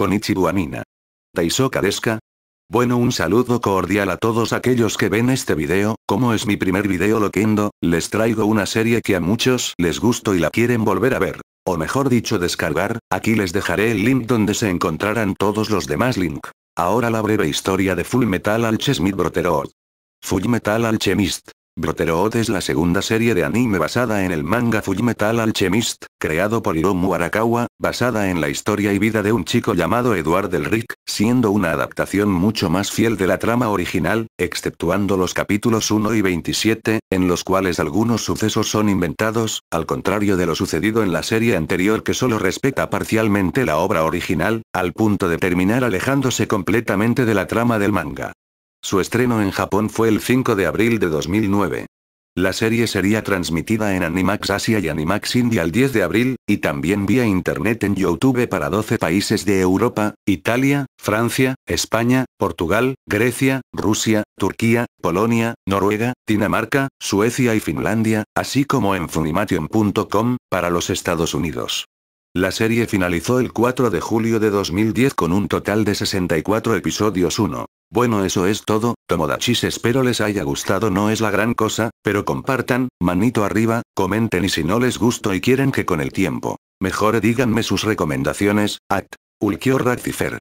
Con Amina. Taisoka Deska. Bueno un saludo cordial a todos aquellos que ven este video, como es mi primer video loquendo, les traigo una serie que a muchos les gustó y la quieren volver a ver. O mejor dicho descargar, aquí les dejaré el link donde se encontrarán todos los demás link. Ahora la breve historia de Full Metal Alchemist Brotherhood. Full Metal Alchemist Brotherhood es la segunda serie de anime basada en el manga Fullmetal Alchemist, creado por Hiromu Arakawa, basada en la historia y vida de un chico llamado Eduard Elric, siendo una adaptación mucho más fiel de la trama original, exceptuando los capítulos 1 y 27, en los cuales algunos sucesos son inventados, al contrario de lo sucedido en la serie anterior que solo respeta parcialmente la obra original, al punto de terminar alejándose completamente de la trama del manga. Su estreno en Japón fue el 5 de abril de 2009. La serie sería transmitida en Animax Asia y Animax India el 10 de abril, y también vía internet en YouTube para 12 países de Europa, Italia, Francia, España, Portugal, Grecia, Rusia, Turquía, Polonia, Noruega, Dinamarca, Suecia y Finlandia, así como en funimation.com, para los Estados Unidos. La serie finalizó el 4 de julio de 2010 con un total de 64 episodios 1. Bueno eso es todo, Tomodachis espero les haya gustado no es la gran cosa, pero compartan, manito arriba, comenten y si no les gustó y quieren que con el tiempo, mejor díganme sus recomendaciones, at. Ulquiorra Cifer.